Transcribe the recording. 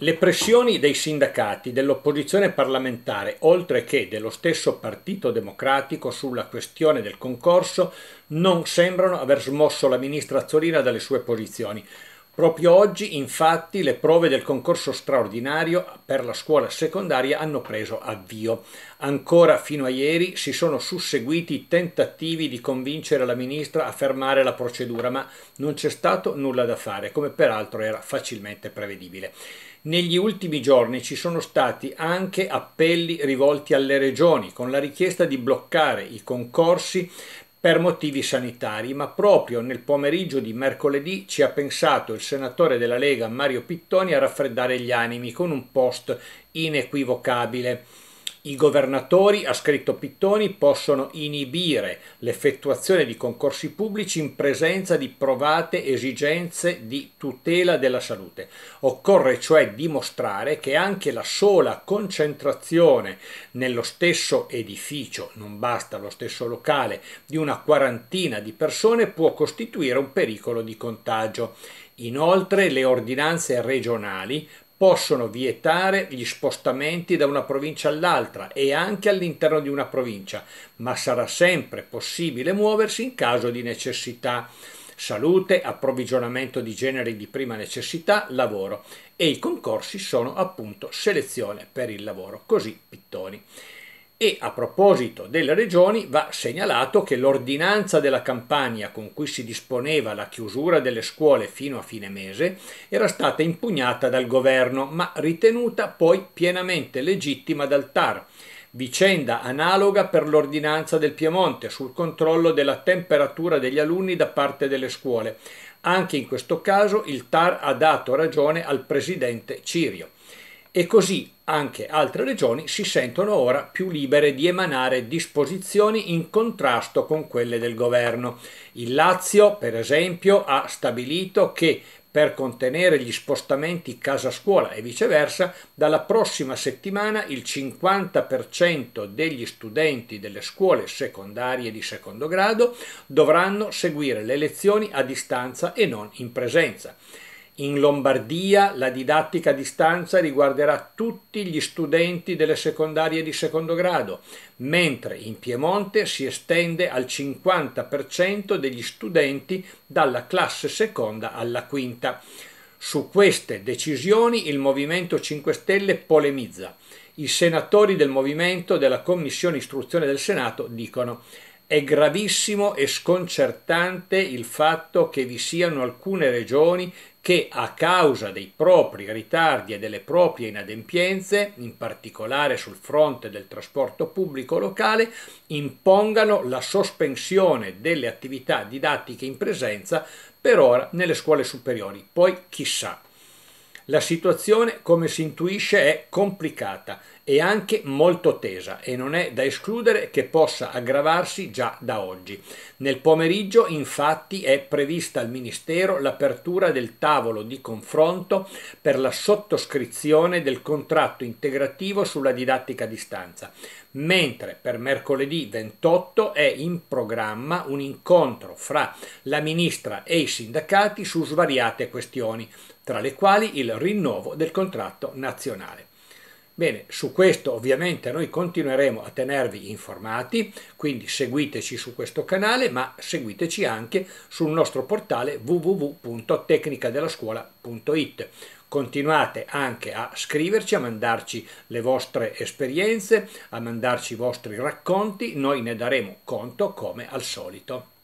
Le pressioni dei sindacati, dell'opposizione parlamentare, oltre che dello stesso Partito Democratico sulla questione del concorso, non sembrano aver smosso la ministra Azzolina dalle sue posizioni. Proprio oggi, infatti, le prove del concorso straordinario per la scuola secondaria hanno preso avvio. Ancora fino a ieri si sono susseguiti tentativi di convincere la ministra a fermare la procedura, ma non c'è stato nulla da fare, come peraltro era facilmente prevedibile. Negli ultimi giorni ci sono stati anche appelli rivolti alle regioni con la richiesta di bloccare i concorsi per motivi sanitari, ma proprio nel pomeriggio di mercoledì ci ha pensato il senatore della Lega Mario Pittoni a raffreddare gli animi con un post inequivocabile. I governatori, ha scritto Pittoni, possono inibire l'effettuazione di concorsi pubblici in presenza di provate esigenze di tutela della salute. Occorre cioè dimostrare che anche la sola concentrazione nello stesso edificio, non basta lo stesso locale, di una quarantina di persone può costituire un pericolo di contagio. Inoltre le ordinanze regionali possono vietare gli spostamenti da una provincia all'altra e anche all'interno di una provincia, ma sarà sempre possibile muoversi in caso di necessità salute, approvvigionamento di generi di prima necessità, lavoro e i concorsi sono appunto selezione per il lavoro, così Pittoni. E a proposito delle regioni va segnalato che l'ordinanza della Campania con cui si disponeva la chiusura delle scuole fino a fine mese era stata impugnata dal governo ma ritenuta poi pienamente legittima dal TAR. Vicenda analoga per l'ordinanza del Piemonte sul controllo della temperatura degli alunni da parte delle scuole. Anche in questo caso il TAR ha dato ragione al presidente Cirio e così anche altre regioni si sentono ora più libere di emanare disposizioni in contrasto con quelle del governo. Il Lazio, per esempio, ha stabilito che per contenere gli spostamenti casa-scuola e viceversa, dalla prossima settimana il 50% degli studenti delle scuole secondarie di secondo grado dovranno seguire le lezioni a distanza e non in presenza. In Lombardia la didattica a distanza riguarderà tutti gli studenti delle secondarie di secondo grado, mentre in Piemonte si estende al 50% degli studenti dalla classe seconda alla quinta. Su queste decisioni il Movimento 5 Stelle polemizza. I senatori del Movimento della Commissione Istruzione del Senato dicono è gravissimo e sconcertante il fatto che vi siano alcune regioni che a causa dei propri ritardi e delle proprie inadempienze, in particolare sul fronte del trasporto pubblico locale, impongano la sospensione delle attività didattiche in presenza per ora nelle scuole superiori. Poi chissà. La situazione, come si intuisce, è complicata e anche molto tesa e non è da escludere che possa aggravarsi già da oggi. Nel pomeriggio infatti è prevista al Ministero l'apertura del tavolo di confronto per la sottoscrizione del contratto integrativo sulla didattica a distanza, mentre per mercoledì 28 è in programma un incontro fra la Ministra e i sindacati su svariate questioni, tra le quali il rinnovo del contratto nazionale. Bene, su questo ovviamente noi continueremo a tenervi informati, quindi seguiteci su questo canale, ma seguiteci anche sul nostro portale www.tecnicadellascuola.it. Continuate anche a scriverci, a mandarci le vostre esperienze, a mandarci i vostri racconti, noi ne daremo conto come al solito.